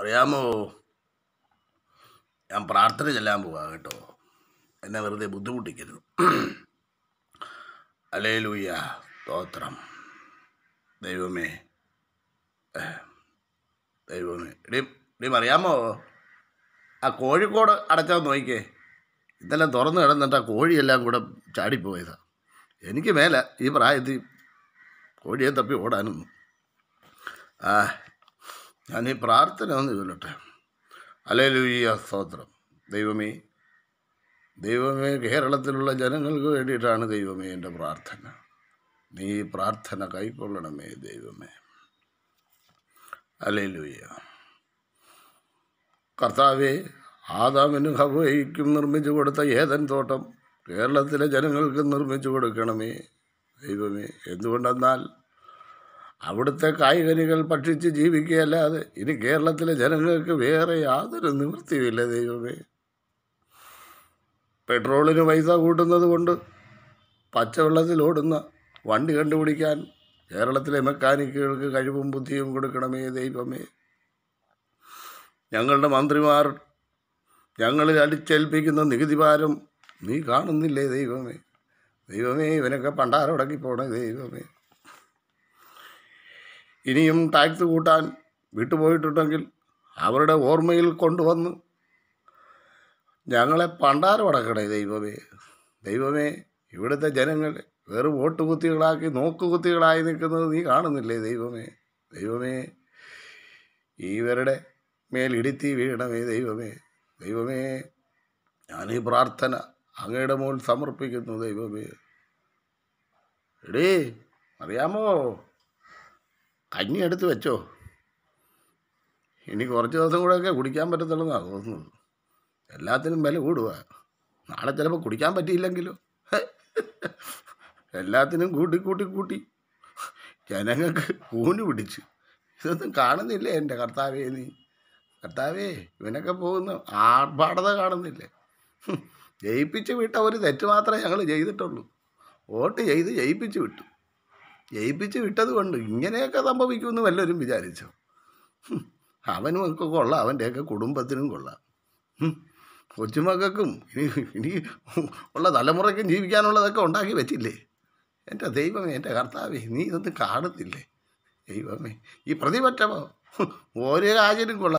അറിയാമോ ഞാൻ പ്രാർത്ഥന ചെല്ലാൻ പോവാ കേട്ടോ എന്നെ വെറുതെ ബുദ്ധിമുട്ടിക്കരുത് അലേ ലൂയ സ്തോത്രം ദൈവമേ ദൈവമേ ഇടീം ഇടീം അറിയാമോ ആ കോഴിക്കോട് അടച്ചാൽ നോക്കിക്കേ ഇന്നലെ തുറന്നു കിടന്നിട്ട് ആ കോഴിയെല്ലാം കൂടെ ചാടിപ്പോയതാണ് എനിക്ക് മേല ഈ പ്രായത്തിൽ കോഴിയെ തപ്പി ഓടാനൊന്നും ഞാൻ ഈ പ്രാർത്ഥന ഒന്ന് ചൊല്ലട്ടെ അലേ ലുയ്യ സ്തോത്രം ദൈവമേ ദൈവമേ കേരളത്തിലുള്ള ജനങ്ങൾക്ക് വേണ്ടിയിട്ടാണ് ദൈവമേ എൻ്റെ പ്രാർത്ഥന നീ പ്രാർത്ഥന കൈക്കൊള്ളണമേ ദൈവമേ അലേ ലുയ്യ കർത്താവെ ഹവയ്ക്കും നിർമ്മിച്ചു കൊടുത്ത ഏതൻ തോട്ടം കേരളത്തിലെ ജനങ്ങൾക്ക് നിർമ്മിച്ചു കൊടുക്കണമേ ദൈവമേ എന്തുകൊണ്ടെന്നാൽ അവിടുത്തെ കായ്കനികൾ ഭക്ഷിച്ച് ജീവിക്കുകയല്ലാതെ ഇനി കേരളത്തിലെ ജനങ്ങൾക്ക് വേറെ യാതൊരു നിവൃത്തിയുമില്ല ദൈവമേ പെട്രോളിന് പൈസ കൂട്ടുന്നത് കൊണ്ട് പച്ചവെള്ളത്തിലോടുന്ന വണ്ടി കണ്ടുപിടിക്കാൻ കേരളത്തിലെ മെക്കാനിക്കുകൾക്ക് കഴിവും ബുദ്ധിയും കൊടുക്കണമേ ദൈവമേ ഞങ്ങളുടെ മന്ത്രിമാർ ഞങ്ങളിൽ അടിച്ചേൽപ്പിക്കുന്ന നികുതി ഭാരം നീ കാണുന്നില്ലേ ദൈവമേ ദൈവമേ ഇവനൊക്കെ പണ്ടാരം പോണേ ദൈവമേ ഇനിയും ടാക്സ് കൂട്ടാൻ വിട്ടുപോയിട്ടുണ്ടെങ്കിൽ അവരുടെ ഓർമ്മയിൽ കൊണ്ടുവന്ന് ഞങ്ങളെ പണ്ടാരമടക്കണേ ദൈവമേ ദൈവമേ ഇവിടുത്തെ ജനങ്ങൾ വെറും ഓട്ടുകുത്തികളാക്കി നോക്കുകുത്തികളായി നിൽക്കുന്നത് നീ കാണുന്നില്ലേ ദൈവമേ ദൈവമേ ഇവരുടെ മേലിടുത്തി വീണമേ ദൈവമേ ദൈവമേ ഞാൻ ഈ പ്രാർത്ഥന അങ്ങയുടെ മുകളിൽ സമർപ്പിക്കുന്നു ദൈവമേ എടീ അറിയാമോ കഞ്ഞി എടുത്ത് വെച്ചോ ഇനി കുറച്ച് ദിവസം ഒക്കെ കുടിക്കാൻ പറ്റത്തുള്ളതാണ് തോന്നുന്നത് എല്ലാത്തിനും വില കൂടുക നാളെ ചിലപ്പോൾ കുടിക്കാൻ പറ്റിയില്ലെങ്കിലോ എല്ലാത്തിനും കൂട്ടി കൂട്ടി കൂട്ടി ജനങ്ങൾക്ക് ഊണ് പിടിച്ച് ഇതൊന്നും കാണുന്നില്ലേ എൻ്റെ കർത്താവേ നീ കർത്താവേ ഇവനൊക്കെ പോകുന്ന ആർഭാടത കാണുന്നില്ലേ ജയിപ്പിച്ച് വിട്ട ഒരു തെറ്റ് മാത്രമേ ഞങ്ങൾ ചെയ്തിട്ടുള്ളൂ വോട്ട് ചെയ്ത് ജയിപ്പിച്ച് വിട്ടു ജയിപ്പിച്ച് വിട്ടത് കൊണ്ട് ഇങ്ങനെയൊക്കെ സംഭവിക്കുമെന്ന് വല്ലവരും വിചാരിച്ചു അവനും ഒക്കെ കൊള്ളാം അവൻ്റെയൊക്കെ കുടുംബത്തിനും കൊള്ളാം കൊച്ചുമക്കും ഇനി ഇനി ഉള്ള തലമുറയ്ക്കും ജീവിക്കാനുള്ളതൊക്കെ ഉണ്ടാക്കി വെച്ചില്ലേ എൻ്റെ ദൈവമേ എൻ്റെ കർത്താവേ നീ ഇതൊന്നും കാണുന്നില്ലേ ദൈവമേ ഈ പ്രതിപക്ഷമോ ഓരോ രാജ്യനും കൊള്ളാം